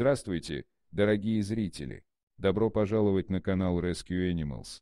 Здравствуйте, дорогие зрители! Добро пожаловать на канал Rescue Animals.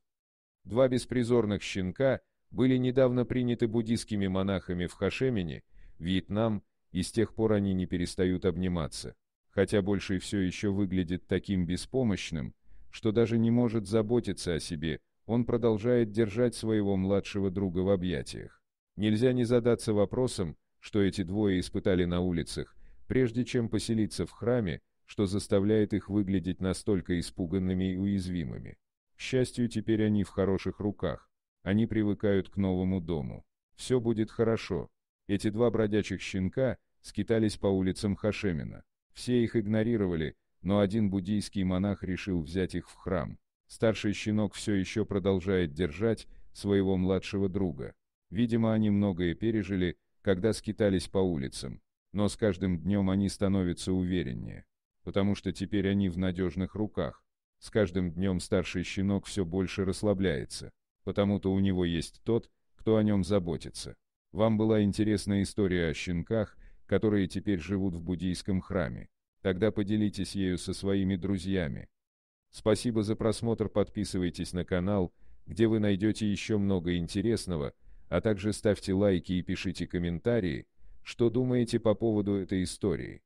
Два беспризорных щенка были недавно приняты буддийскими монахами в Хашемине, Вьетнам, и с тех пор они не перестают обниматься. Хотя больше все еще выглядит таким беспомощным, что даже не может заботиться о себе, он продолжает держать своего младшего друга в объятиях. Нельзя не задаться вопросом, что эти двое испытали на улицах, прежде чем поселиться в храме, что заставляет их выглядеть настолько испуганными и уязвимыми. К счастью, теперь они в хороших руках. Они привыкают к новому дому. Все будет хорошо. Эти два бродячих щенка скитались по улицам Хашемина. Все их игнорировали, но один буддийский монах решил взять их в храм. Старший щенок все еще продолжает держать своего младшего друга. Видимо, они многое пережили, когда скитались по улицам. Но с каждым днем они становятся увереннее потому что теперь они в надежных руках. С каждым днем старший щенок все больше расслабляется, потому-то у него есть тот, кто о нем заботится. Вам была интересная история о щенках, которые теперь живут в буддийском храме. Тогда поделитесь ею со своими друзьями. Спасибо за просмотр, подписывайтесь на канал, где вы найдете еще много интересного, а также ставьте лайки и пишите комментарии, что думаете по поводу этой истории.